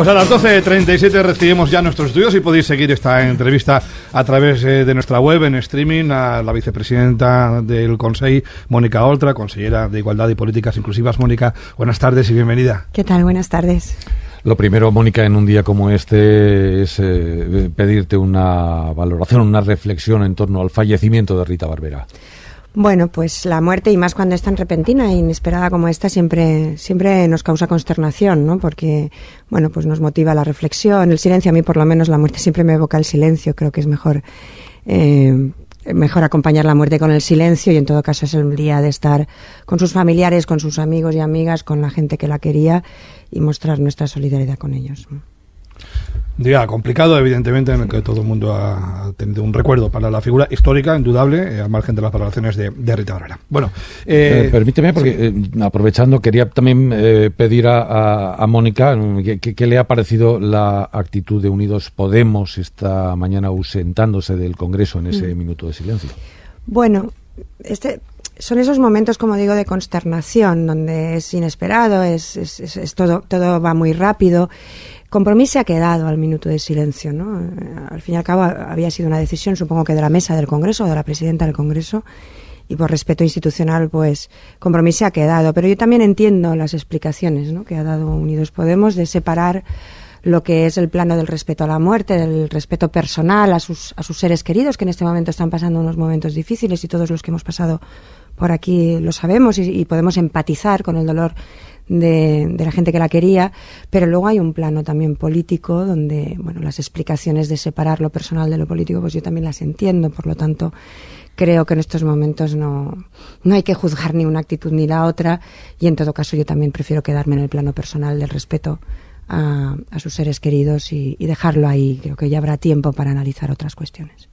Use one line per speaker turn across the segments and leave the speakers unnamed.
Pues a las 12.37 recibimos ya nuestros estudios y podéis seguir esta entrevista a través eh, de nuestra web en streaming a la vicepresidenta del Consejo, Mónica Oltra, consejera de Igualdad y Políticas Inclusivas. Mónica, buenas tardes y bienvenida. ¿Qué tal? Buenas tardes. Lo
primero, Mónica, en un día como este es eh, pedirte una valoración, una reflexión en torno al fallecimiento de Rita Barbera.
Bueno, pues la muerte, y más cuando es tan repentina e inesperada como esta, siempre, siempre nos causa consternación, ¿no? Porque, bueno, pues nos motiva la reflexión, el silencio. A mí, por lo menos, la muerte siempre me evoca el silencio. Creo que es mejor, eh, mejor acompañar la muerte con el silencio y, en todo caso, es el día de estar con sus familiares, con sus amigos y amigas, con la gente que la quería y mostrar nuestra solidaridad con ellos.
Día complicado, evidentemente, en el que todo el mundo ha tenido un recuerdo para la figura histórica, indudable, eh, al margen de las valoraciones de, Rita Barrera. Bueno, eh, eh, permíteme,
porque aprovechando, quería también pedir a, Mónica mm, qué le ha parecido la actitud de Unidos Podemos esta mañana ausentándose del Congreso en ese mm. minuto de silencio.
Bueno, este, son esos momentos, como digo, de consternación, donde es inesperado, es todo, todo va muy rápido compromiso ha quedado al minuto de silencio, ¿no? Eh, al fin y al cabo había sido una decisión, supongo que de la mesa del Congreso o de la presidenta del Congreso y por respeto institucional, pues compromiso ha quedado. Pero yo también entiendo las explicaciones ¿no? que ha dado Unidos Podemos de separar lo que es el plano del respeto a la muerte, del respeto personal a sus, a sus seres queridos, que en este momento están pasando unos momentos difíciles y todos los que hemos pasado por aquí lo sabemos y, y podemos empatizar con el dolor de, la gente que la quería, pero luego hay un plano también político donde, bueno, las explicaciones de separar lo personal de lo político, pues yo también las entiendo, por lo tanto, creo que en estos momentos no, no hay que juzgar ni una actitud ni la otra, y en todo caso yo también prefiero quedarme en el plano personal del respeto a, sus seres queridos y dejarlo ahí. Creo que ya habrá tiempo para analizar otras cuestiones.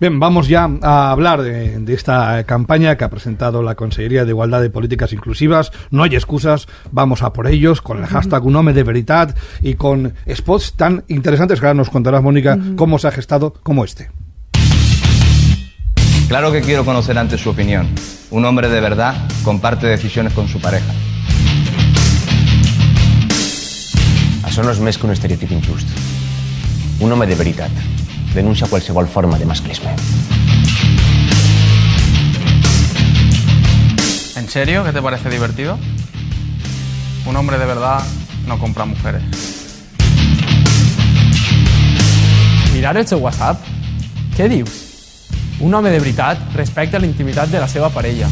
Bien, vamos ya a hablar de, esta campaña que ha presentado la Consejería de Igualdad de Políticas Inclusivas. No hay excusas, vamos a por ellos con el hashtag Un Home de Veritat y con spots tan interesantes que ahora nos contarás, Mónica, cómo se ha gestado como este. Claro que quiero conocer antes su opinión. Un hombre de verdad comparte decisiones con su pareja. A
no es más un estereotipo injusto. Un hombre de veritat denuncia qualsevol forma de masclisme. ¿En serio? ¿Qué te parece divertido? Un hombre de verdad no compra mujeres.
Mirar el seu WhatsApp? Què dius? Un home de veritat respecta la intimitat de la seva parella.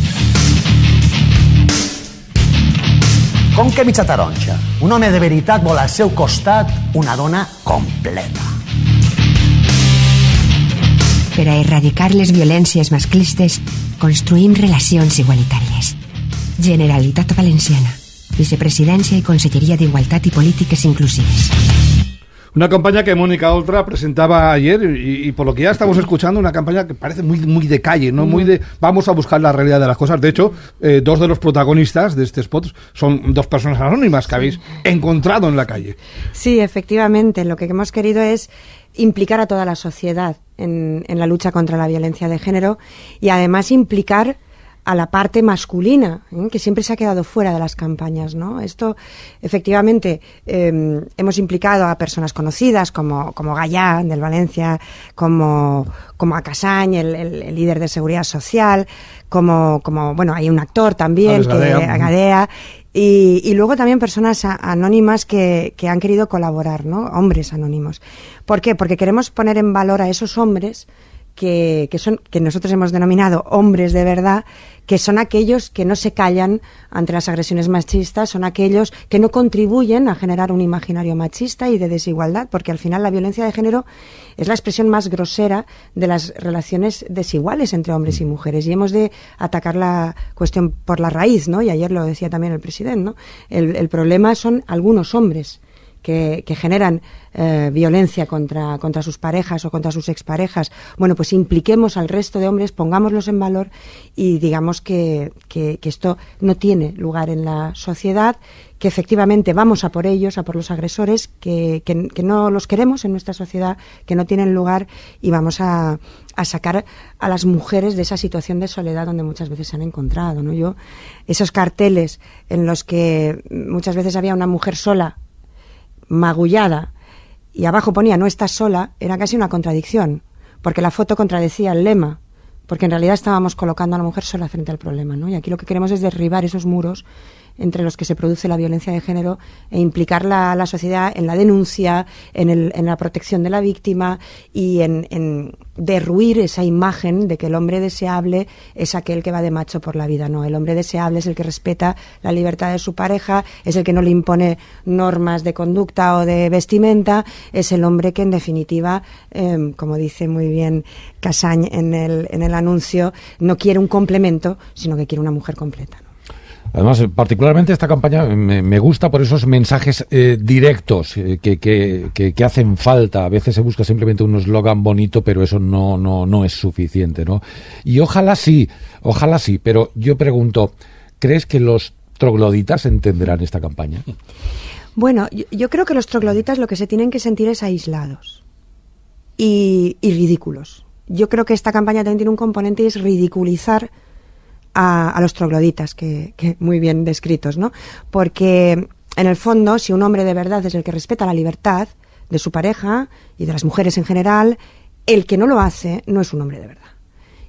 Com que mitja taronja? Un home de veritat vol al seu costat una dona completa.
Para erradicarles erradicar les violències masclistes construir relaciones igualitarias. Generalitat Valenciana, Vicepresidencia y Consellería de Igualdad y Políticas Inclusivas.
Una campaña que Mónica Oltra presentaba ayer y, por lo que ya estamos escuchando, una campaña que parece muy, muy de calle, ¿no? Muy de vamos a buscar la realidad de las cosas. De hecho, eh, dos de los protagonistas de este spot son dos personas anónimas que habéis encontrado en la calle.
Sí, efectivamente. Lo que hemos querido es implicar a toda la sociedad en, la lucha contra la violencia de género y además implicar a la parte masculina, ¿eh? que siempre se ha quedado fuera de las campañas. ¿no? Esto, efectivamente, em, hemos implicado a personas conocidas como, como Gallá, del Valencia, como, como a Casañ, el, líder de seguridad social, como, como, bueno, hay un actor también, que Agadea, y, luego también personas anónimas que, que, han querido colaborar, ¿no? Hombres anónimos. ¿Por qué? Porque queremos poner en valor a esos hombres que, son, que nosotros hemos denominado hombres de verdad, que son aquellos que no se callan ante las agresiones machistas, son aquellos que no contribuyen a generar un imaginario machista y de desigualdad, porque al final la violencia de género es la expresión más grosera de las relaciones desiguales entre hombres y mujeres y hemos de atacar la cuestión por la raíz, ¿no? Y ayer lo decía también el presidente, ¿no? el problema son algunos hombres que, generan eh, violencia contra, contra sus parejas o contra sus exparejas, bueno, pues impliquemos al resto de hombres, pongámoslos en valor y digamos que, esto no tiene lugar en la sociedad, que efectivamente vamos a por ellos, a por los agresores, que, no los queremos en nuestra sociedad, que no tienen lugar y vamos a, a, sacar a las mujeres de esa situación de soledad donde muchas veces se han encontrado. ¿no? Yo, esos carteles en los que muchas veces había una mujer sola magullada y abajo ponía no está sola, era casi una contradicción, porque la foto contradecía el lema, porque en realidad estábamos colocando a la mujer sola frente al problema, ¿no? Y aquí lo que queremos es derribar esos muros entre los que se produce la violencia de género e implicar la, la sociedad en la denuncia, en, la protección de la víctima y en, derruir esa imagen de que el hombre deseable es aquel que va de macho por la vida. No, el hombre deseable es el que respeta la libertad de su pareja, es el que no le impone normas de conducta o de vestimenta, es el hombre que en definitiva, em, como dice muy bien Casañ el, en el anuncio, no quiere un complemento, sino que quiere una mujer completa.
Además, eh, particularmente esta campaña me, gusta por esos mensajes eh, directos eh, que, hacen falta. A veces se busca simplemente un eslogan bonito, pero eso no, no, es suficiente, ¿no? Y ojalá sí, ojalá sí, pero yo pregunto, ¿crees que los trogloditas entenderán esta campaña?
Bueno, yo, creo que los trogloditas lo que se tienen que sentir es aislados y, y ridículos. Yo creo que esta campaña también tiene un componente y es ridiculizar a, los trogloditas, que, muy bien descritos, ¿no? Porque en el fondo, si un hombre de verdad es el que respeta la libertad de su pareja y de las mujeres en general, el que no lo hace no es un hombre de verdad.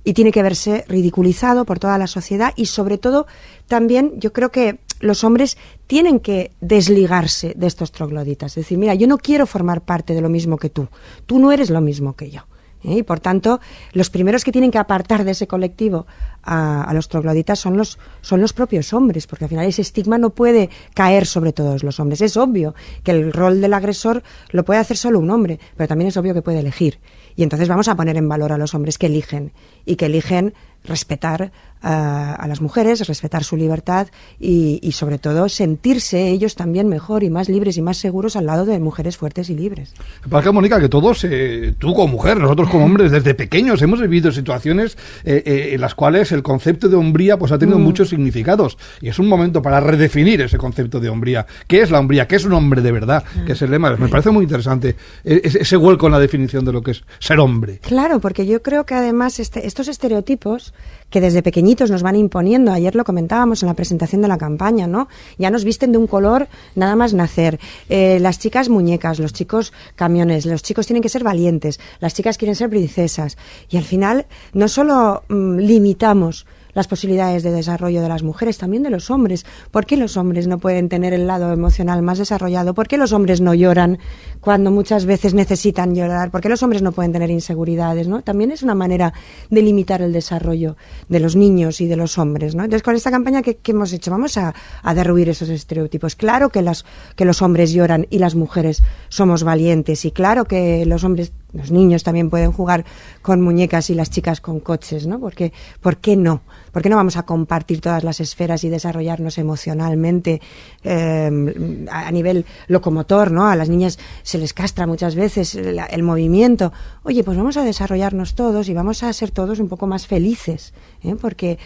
Y tiene que verse ridiculizado por toda la sociedad y sobre todo también yo creo que los hombres tienen que desligarse de estos trogloditas. Es decir, mira, yo no quiero formar parte de lo mismo que tú. Tú no eres lo mismo que yo. ¿eh? Y por tanto, los primeros que tienen que apartar de ese colectivo a, a, los trogloditas son los, son los propios hombres, porque al final ese estigma no puede caer sobre todos los hombres. Es obvio que el rol del agresor lo puede hacer solo un hombre, pero también es obvio que puede elegir. Y entonces vamos a poner en valor a los hombres que eligen y que eligen respetar eh, a, las mujeres, respetar su libertad y, sobre todo sentirse ellos también mejor y más libres y más seguros al lado de
mujeres fuertes y libres. Parece, Mónica, que todos, eh, tú como mujer, nosotros como hombres, desde pequeños hemos vivido situaciones eh, eh, en las cuales el concepto de hombría pues, ha tenido mm. muchos significados y es un momento para redefinir ese concepto de hombría. ¿Qué es la hombría? ¿Qué es un hombre de verdad? Mm. es el lema? Me parece muy interesante e-, ese, vuelco en la definición de lo que es ser hombre.
Claro, porque yo creo que además este, este estos estereotipos que desde pequeñitos nos van imponiendo, ayer lo comentábamos en la presentación de la campaña, ¿no? Ya nos visten de un color nada más nacer. Eh, las chicas muñecas, los chicos camiones, los chicos tienen que ser valientes, las chicas quieren ser princesas. Y al final no solo mm, limitamos las posibilidades de desarrollo de las mujeres, también de los hombres. ¿Por qué los hombres no pueden tener el lado emocional más desarrollado? ¿Por qué los hombres no lloran cuando muchas veces necesitan llorar? ¿Por qué los hombres no pueden tener inseguridades? ¿no? También es una manera de limitar el desarrollo de los niños y de los hombres. ¿no? Entonces, con esta campaña que, hemos hecho, vamos a, derruir esos estereotipos. Claro que, las, que los hombres lloran y las mujeres somos valientes y claro que los hombres los niños también pueden jugar con muñecas y las chicas con coches, ¿no? Porque, ¿Por qué no? ¿Por qué no vamos a compartir todas las esferas y desarrollarnos emocionalmente em, a nivel locomotor, ¿no? A las niñas se les castra muchas veces el, movimiento. Oye, pues vamos a desarrollarnos todos y vamos a ser todos un poco más felices, ¿eh? Porque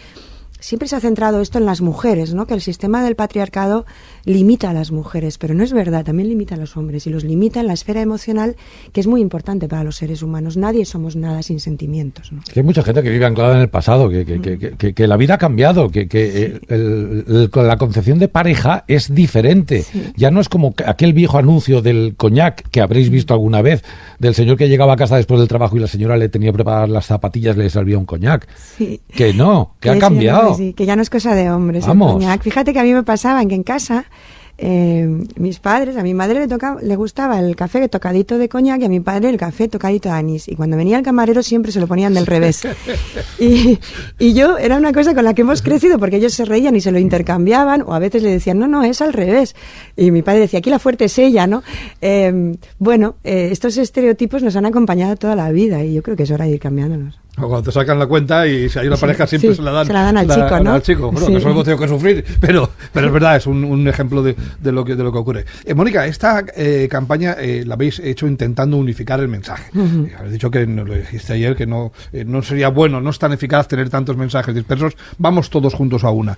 siempre se ha centrado esto en las mujeres, ¿no? Que el sistema del patriarcado limita a las mujeres, pero no es verdad, también limita a los hombres y los limita en la esfera emocional, que es muy importante para los seres humanos. Nadie somos nada sin sentimientos,
¿no? hay mucha gente que vive anclada en el pasado, que, la vida ha cambiado, que, la concepción de pareja es diferente. Ya no es como aquel viejo anuncio del coñac que habréis mm. visto alguna vez, del señor que llegaba a casa después del trabajo y la señora le tenía preparadas las zapatillas, le servía un coñac. Que no, que ha cambiado
que ya no es cosa de hombres. Fíjate que a mí me pasaba en que en casa eh, mis padres, a mi madre le, tocaba le gustaba el café tocadito de coñac y a mi padre el café tocadito de anís. Y cuando venía el camarero siempre se lo ponían del revés. Y, yo era una cosa con la que hemos crecido porque ellos se reían y se lo intercambiaban o a veces le decían, no, no, es al revés. Y mi padre decía, aquí la fuerte es ella, ¿no? Eh, bueno, eh, estos estereotipos nos han acompañado toda la vida y yo creo que es hora de ir cambiándonos.
O cuando te sacan la cuenta y si hay una pareja siempre se la dan, se la dan al chico, ¿no? Al chico. Bueno, sí. eso hemos tenido que sufrir, pero, pero es verdad, es un, un ejemplo de, de, lo que, de lo que ocurre. Eh, Mónica, esta eh, campaña eh, la habéis hecho intentando unificar el mensaje. Eh, habéis dicho que lo dijiste ayer, que no, no sería bueno, no es tan eficaz tener tantos mensajes dispersos. Vamos todos juntos a una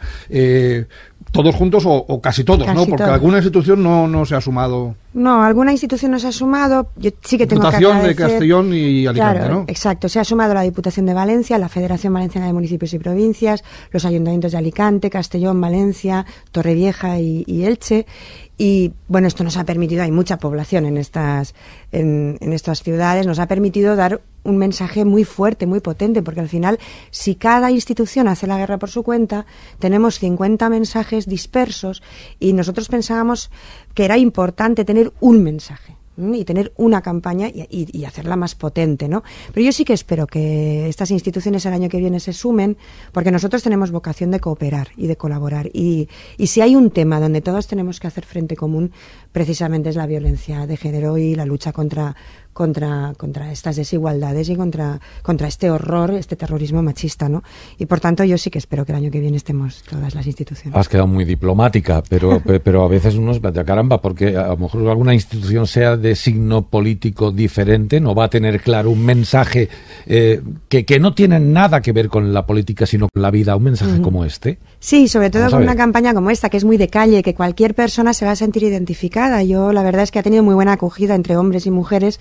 todos juntos o, casi todos, ¿no? Porque alguna institución no, no se ha sumado.
No, alguna institución no se ha sumado. de Castellón
y Alicante, claro,
Exacto, se ha sumado la Diputación de Valencia, la Federación Valenciana de Municipios y Provincias, los ayuntamientos de Alicante, Castellón, Valencia, Torrevieja y Elche y bueno, esto nos ha permitido, hay mucha población en estas, en, estas ciudades, nos ha permitido dar un mensaje muy fuerte, muy potente, porque al final, si cada institución hace la guerra por su cuenta, tenemos 50 mensajes dispersos y nosotros pensábamos que era importante tener un mensaje y tener una campaña y, hacerla más potente, ¿no? Pero yo sí que espero que estas instituciones el año que viene se sumen, porque nosotros tenemos vocación de cooperar y de colaborar. Y, y si hay un tema donde todos tenemos que hacer frente común, precisamente es la violencia de género y la lucha contra contra, contra estas desigualdades y contra, contra este horror, este terrorismo machista, ¿no? Y por tanto yo sí que espero que el año que viene estemos todas las instituciones. Has
quedado muy diplomática, pero, pero a veces uno se caramba, porque a lo mejor alguna institución sea de signo político diferente, no va a tener claro un mensaje eh, que, no tiene nada que ver con la política, sino con la vida, un mensaje como este.
Sí, sobre todo con una campaña como esta, que es muy de calle, que cualquier persona se va a sentir identificada. Yo la verdad es que ha tenido muy buena acogida entre hombres y mujeres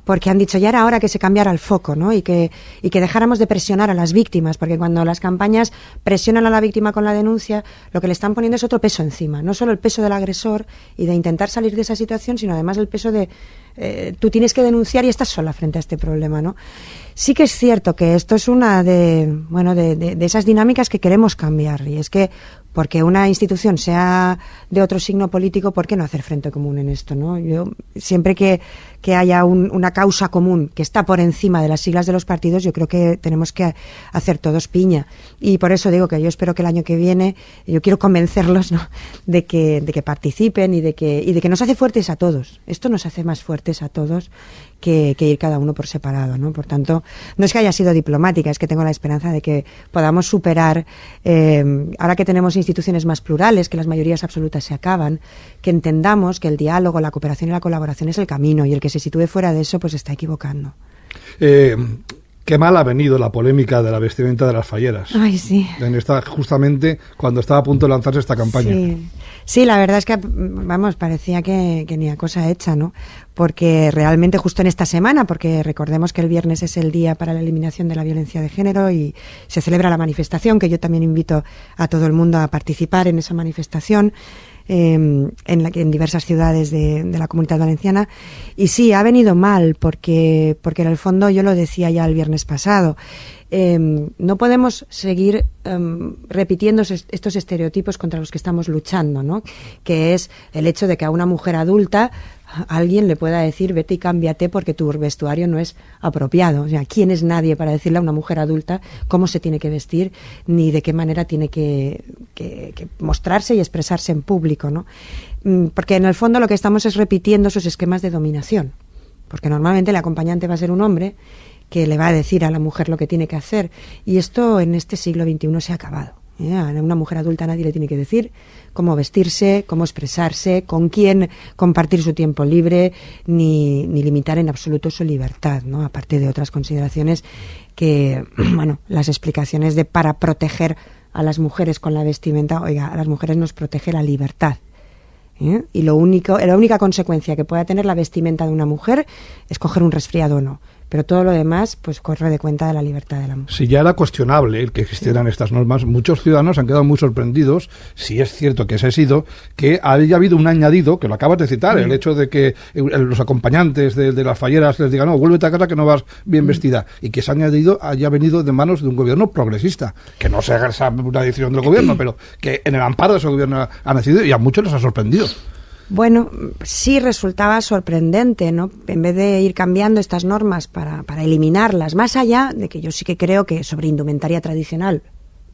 porque han dicho ya era hora que se cambiara el foco, ¿no? Y que, y que dejáramos de presionar a las víctimas, porque cuando las campañas presionan a la víctima con la denuncia, lo que le están poniendo es otro peso encima, no solo el peso del agresor y de intentar salir de esa situación, sino además el peso de eh, tú tienes que denunciar y estás sola frente a este problema, ¿no? Sí que es cierto que esto es una de, bueno, de, de, esas dinámicas que queremos cambiar, y es que porque una institución sea de otro signo político, ¿por qué no hacer frente común en esto? ¿no? Yo, siempre que, que haya un, una causa común que está por encima de las siglas de los partidos, yo creo que tenemos que hacer todos piña. Y por eso digo que yo espero que el año que viene, yo quiero convencerlos de, que, de que participen y de que, y de que nos hace fuertes a todos. Esto nos hace más fuertes a todos que, ir cada uno por separado, ¿no? Por tanto, no es que haya sido diplomática, es que tengo la esperanza de que podamos superar, eh, ahora que tenemos instituciones más plurales, que las mayorías absolutas se acaban, que entendamos que el diálogo, la cooperación y la colaboración es el camino y el que se sitúe fuera de eso, pues está equivocando.
Eh, Qué mal ha venido la polémica de la vestimenta de las falleras. Ay, sí. justamente cuando estaba a punto de lanzarse esta campaña.
Sí, la verdad es que, vamos, parecía que, que, ni a cosa hecha, ¿no? Porque realmente justo en esta semana, porque recordemos que el viernes es el día para la eliminación de la violencia de género y se celebra la manifestación, que yo también invito a todo el mundo a participar en esa manifestación. Em, en, la, en diversas ciudades de, de, la comunidad valenciana. Y sí, ha venido mal porque, porque en el fondo yo lo decía ya el viernes pasado. Em, no podemos seguir em, repitiendo estos estereotipos contra los que estamos luchando, ¿no? Que es el hecho de que a una mujer adulta alguien le pueda decir vete y cámbiate porque tu vestuario no es apropiado. O sea, ¿quién es nadie para decirle a una mujer adulta cómo se tiene que vestir ni de qué manera tiene que, que mostrarse y expresarse en público? ¿no? Mm, porque en el fondo lo que estamos es repitiendo esos esquemas de dominación. Porque normalmente el acompañante va a ser un hombre que le va a decir a la mujer lo que tiene que hacer. Y esto en este siglo XXI se ha acabado. ¿eh? A una mujer adulta nadie le tiene que decir cómo vestirse, cómo expresarse, con quién compartir su tiempo libre, ni, ni limitar en absoluto su libertad, ¿no? aparte de otras consideraciones que, bueno, las explicaciones de para proteger a las mujeres con la vestimenta, oiga, a las mujeres nos protege la libertad, ¿eh? y lo único, la única consecuencia que pueda tener la vestimenta de una mujer es coger un resfriado o no pero todo lo demás pues corre de cuenta de la libertad
de la mujer. Si ya era cuestionable el que existieran estas normas, muchos ciudadanos han quedado muy sorprendidos, si es cierto que ese ha sido, que haya habido un añadido, que lo acabas de citar, el hecho de que eh, los acompañantes de, las falleras les digan, no, vuélvete a casa que no vas bien mm. vestida, y que ese añadido haya venido de manos de un gobierno progresista, que no sea una decisión del gobierno, pero que en el amparo de ese gobierno ha nacido y a muchos les ha sorprendido.
Bueno, sí resultaba sorprendente, ¿no? En vez de ir cambiando estas normas para, para eliminarlas, más allá de que yo sí que creo que sobre indumentaria tradicional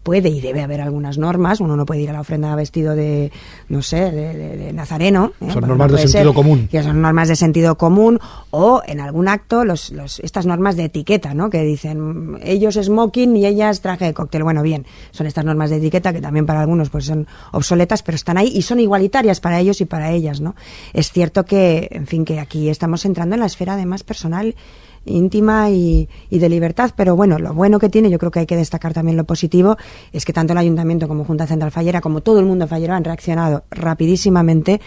puede y debe haber algunas normas. Uno no puede ir a la ofrenda vestido de, no sé, de, nazareno. ¿eh? Son normas de sentido común. Que son normas de sentido común o en algún acto estas normas de etiqueta, ¿no? Que dicen ellos smoking y ellas traje de cóctel. Bueno, bien, son estas normas de etiqueta que también para algunos pues son obsoletas, pero están ahí y son igualitarias para ellos y para ellas, ¿no? Es cierto que, en fin, que aquí estamos entrando en la esfera de más personal íntima y, de libertad. Pero bueno, lo bueno que tiene, yo creo que hay que destacar también lo positivo, es que tanto el Ayuntamiento como Junta Central Fallera, como todo el mundo fallero, han reaccionado rapidísimamente.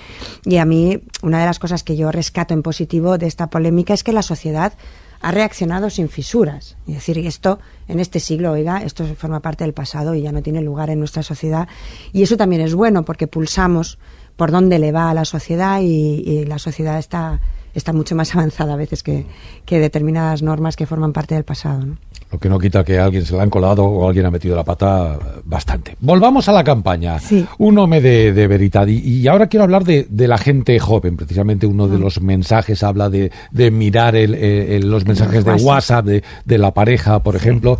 Y a mí, una de las cosas que yo rescato en positivo de esta polémica es que la sociedad ha reaccionado sin fisuras. Es decir, esto en este siglo, oiga, esto forma parte del pasado y ya no tiene lugar en nuestra sociedad. Y eso también es bueno porque pulsamos por dónde le va a la sociedad y la sociedad está está mucho más avanzada a veces que, determinadas normas que forman parte del pasado.
Lo que no quita que alguien se la han colado o alguien ha metido la pata eh, bastante. Volvamos a la campaña. Un hombre de, veridad. Y, ahora quiero hablar de, la gente joven. Precisamente uno de ah. los mensajes habla de, mirar eh, los mensajes de WhatsApp de, la pareja, por ejemplo.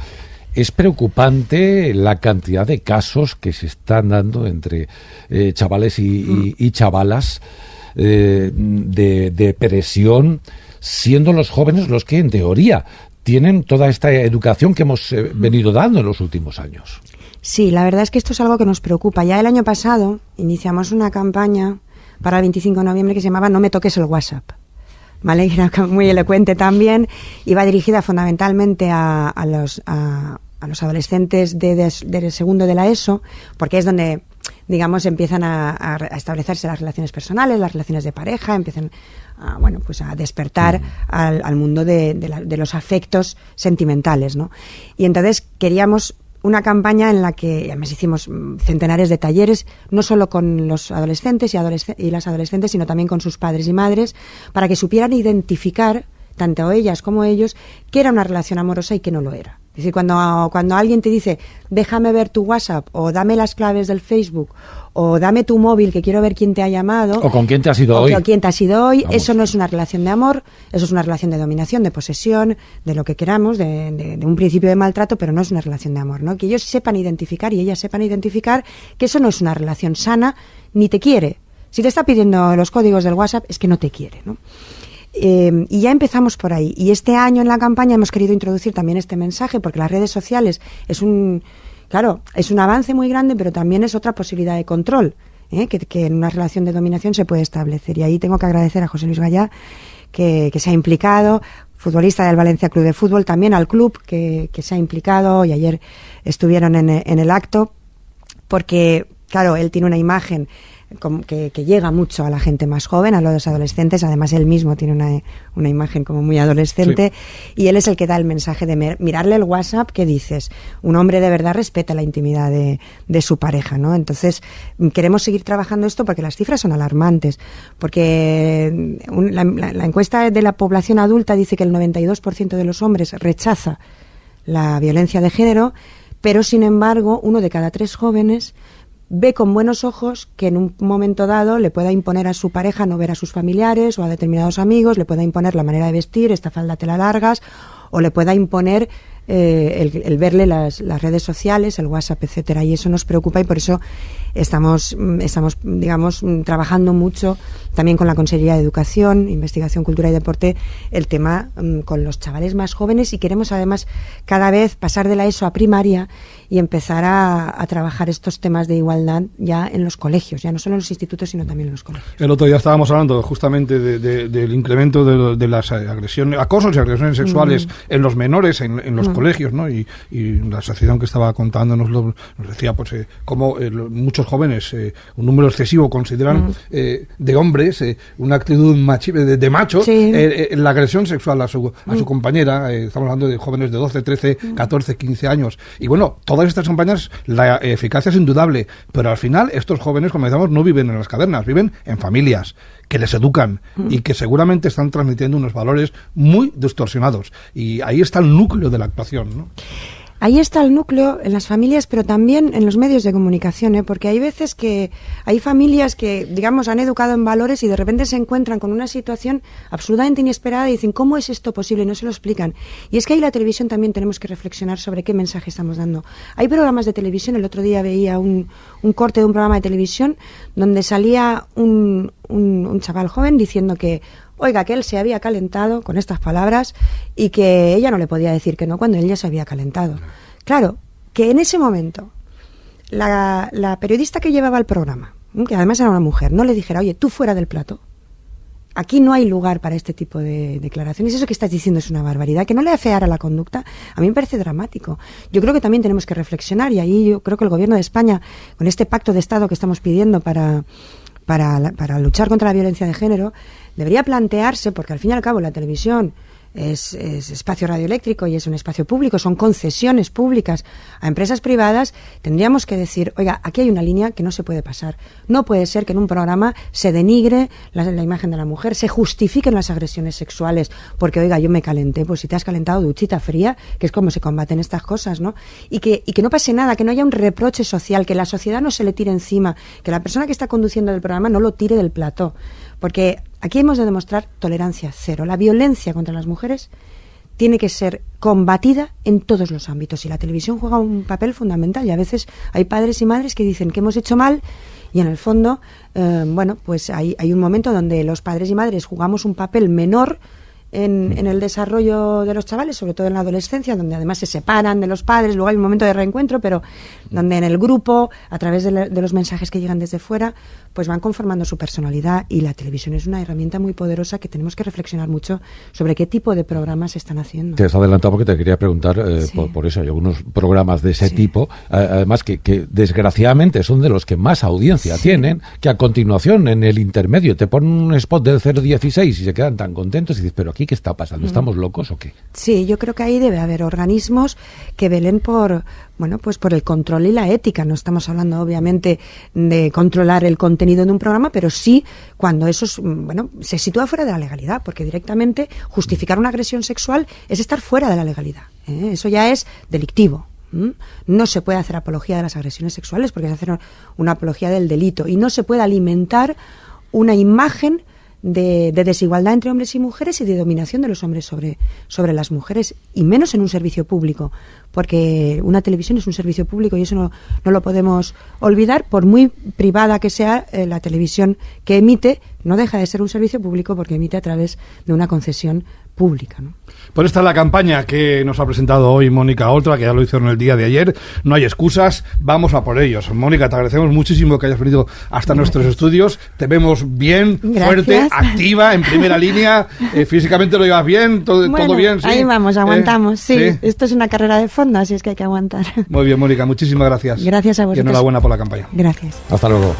Es preocupante la cantidad de casos que se están dando entre eh, chavales y mm. chavalas. Eh, de, presión, siendo los jóvenes los que, en teoría, tienen toda esta educación que hemos eh, venido dando en los últimos años.
Sí, la verdad es que esto es algo que nos preocupa. Ya el año pasado iniciamos una campaña para el 25 de noviembre que se llamaba No me toques el WhatsApp. ¿Vale? era muy elocuente también. Iba dirigida fundamentalmente a, a los, adolescentes de, segundo de la ESO, porque es donde digamos, empiezan a, establecerse las relaciones personales, las relaciones de pareja, empiezan a, bueno, pues a despertar mm. al, mundo de, los afectos sentimentales, ¿no? Y entonces queríamos una campaña en la que además hicimos mm, centenares de talleres, no solo con los adolescentes y, adolescentes y las adolescentes, sino también con sus padres y madres, para que supieran identificar, tanto ellas como ellos, qué era una relación amorosa y qué no lo era. Es decir, cuando, cuando alguien te dice, déjame ver tu WhatsApp o dame las claves del Facebook o dame tu móvil que quiero ver quién te ha llamado. O con
quién te has ido hoy. O quién
te ha sido hoy. Eso no es una relación de amor, eso es una relación de dominación, de posesión, de lo que queramos, de, de, un principio de maltrato, pero no es una relación de amor, ¿no? Que ellos sepan identificar y ellas sepan identificar que eso no es una relación sana ni te quiere. Si te está pidiendo los códigos del WhatsApp es que no te quiere, ¿no? Em, y ya empezamos por ahí. Y este año en la campaña hemos querido introducir también este mensaje, porque las redes sociales es un, claro, es un avance muy grande, pero también es otra posibilidad de control. ¿eh? Que, en una relación de dominación se puede establecer. Y ahí tengo que agradecer a José Luis Gallá que, se ha implicado, futbolista del Valencia Club de Fútbol, también al club que, que se ha implicado y ayer estuvieron en, en, el acto, porque, claro, él tiene una imagen que, llega mucho a la gente más joven, a los adolescentes. Además, él mismo tiene una, imagen como muy adolescente. Y él es el que da el mensaje de mirarle el WhatsApp que dices, un hombre de verdad respeta la intimidad de, de su pareja, ¿no? Entonces, queremos seguir trabajando esto porque las cifras son alarmantes. Porque la, la encuesta de la población adulta dice que el 92% de los hombres rechaza la violencia de género, pero sin embargo, uno de cada tres jóvenes ve con buenos ojos que en un momento dado le pueda imponer a su pareja no ver a sus familiares o a determinados amigos, le pueda imponer la manera de vestir, esta falda te la largas, o le pueda imponer eh, el, verle las, las, redes sociales, el WhatsApp, etcétera. Y eso nos preocupa y por eso Estamos, mm, estamos, digamos, mm, trabajando mucho también con la Consejería de Educación, Investigación, Cultura y Deporte el tema mm, con los chavales más jóvenes y queremos además cada vez pasar de la ESO a primaria y empezar a, trabajar estos temas de igualdad ya en los colegios, ya no solo en los institutos, sino también en los colegios.
El otro día estábamos hablando justamente del incremento de, las agresiones, acosos y agresiones sexuales en los menores, en, los colegios, ¿no? Y, la asociación que estaba contándonos nos decía, pues, eh, cómo eh, jóvenes, eh, un número excesivo, consideran mm. eh, de hombres eh, una actitud machi de, de, macho la agresión sexual a su, mm. compañera. estamos hablando de jóvenes de 12, 13, 14, 15 años. Y bueno, todas estas campañas, la eficacia es indudable, pero al final estos jóvenes, como decíamos, no viven en las cadernas, viven en familias que les educan mm. y que seguramente están transmitiendo unos valores muy distorsionados. Y ahí está el núcleo de la actuación. ¿no?
Ahí está el núcleo en las familias, pero también en los medios de comunicación, ¿eh? porque hay veces que hay familias que, digamos, han educado en valores y de repente se encuentran con una situación absolutamente inesperada y dicen, ¿cómo es esto posible? No se lo explican. Y es que ahí la televisión también tenemos que reflexionar sobre qué mensaje estamos dando. Hay programas de televisión, el otro día veía un, corte de un programa de televisión donde salía un, un chaval joven diciendo que oiga, que él se había calentado con estas palabras y que ella no le podía decir que no cuando él ya se había calentado. Claro, que en ese momento la, periodista que llevaba el programa, que además era una mujer, no le dijera, oye, tú fuera del plato. Aquí no hay lugar para este tipo de declaraciones. Eso que estás diciendo es una barbaridad. Que no le afeara la conducta, a mí me parece dramático. Yo creo que también tenemos que reflexionar y ahí yo creo que el Gobierno de España, con este pacto de Estado que estamos pidiendo para, para luchar contra la violencia de género, debería plantearse, porque al fin y al cabo la televisión es, espacio radioeléctrico y es un espacio público, son concesiones públicas a empresas privadas, tendríamos que decir, oiga, aquí hay una línea que no se puede pasar. No puede ser que en un programa se denigre la, imagen de la mujer, se justifiquen las agresiones sexuales, porque, oiga, yo me calenté, pues si te has calentado duchita fría, que es como se combaten estas cosas, ¿no? Y que, y que no pase nada, que no haya un reproche social, que la sociedad no se le tire encima, que la persona que está conduciendo el programa no lo tire del plató. Porque Aquí hemos de demostrar tolerancia cero. La violencia contra las mujeres tiene que ser combatida en todos los ámbitos y la televisión juega un papel fundamental y a veces hay padres y madres que dicen que hemos hecho mal y en el fondo, eh, bueno, pues hay un momento donde los padres y madres jugamos un papel menor Mm. en, el desarrollo de los chavales, sobre todo en la adolescencia, donde además se separan de los padres, luego hay un momento de reencuentro, pero mm. donde en el grupo, a través de, los mensajes que llegan desde fuera, pues van conformando su personalidad y la televisión es una herramienta muy poderosa que tenemos que reflexionar mucho sobre qué tipo de programas están haciendo. Te has
adelantado porque te quería preguntar eh, por, eso, hay algunos programas de ese tipo, además que, desgraciadamente son de los que más audiencia tienen, que a continuación en el intermedio te ponen un spot del 016 y se quedan tan contentos y dices, pero qué está pasando? ¿Estamos locos o qué?
Sí, yo creo que ahí debe haber organismos que velen por, bueno, pues por el control y la ética. No estamos hablando, obviamente, de controlar el contenido de un programa, pero sí cuando eso mm, bueno, se sitúa fuera de la legalidad, porque directamente justificar una agresión sexual es estar fuera de la legalidad. ¿eh? Eso ya es delictivo. No se puede hacer apología de las agresiones sexuales porque es hacer una apología del delito y no se puede alimentar una imagen de, desigualdad entre hombres y mujeres y de dominación de los hombres sobre, sobre las mujeres, y menos en un servicio público, porque una televisión es un servicio público y eso no, lo podemos olvidar, por muy privada que sea eh, la televisión que emite, no deja de ser un servicio público porque emite a través de una concesión pública. ¿no?
Pues esta es la campaña que nos ha presentado hoy Mónica Oltra, que ya lo hicieron el día de ayer. No hay excusas, vamos a por ellos. Mónica, te agradecemos muchísimo que hayas venido hasta nuestros estudios. Te vemos bien, fuerte, activa, en primera línea. Eh, físicamente lo llevas bien, todo, bien. Ahí vamos, eh, aguantamos.
sí. esto es una carrera de fondo, así es que hay que aguantar.
Muy bien, Mónica, muchísimas gracias. Gracias a vosotros. Y enhorabuena por la campaña. Gracias. Hasta luego.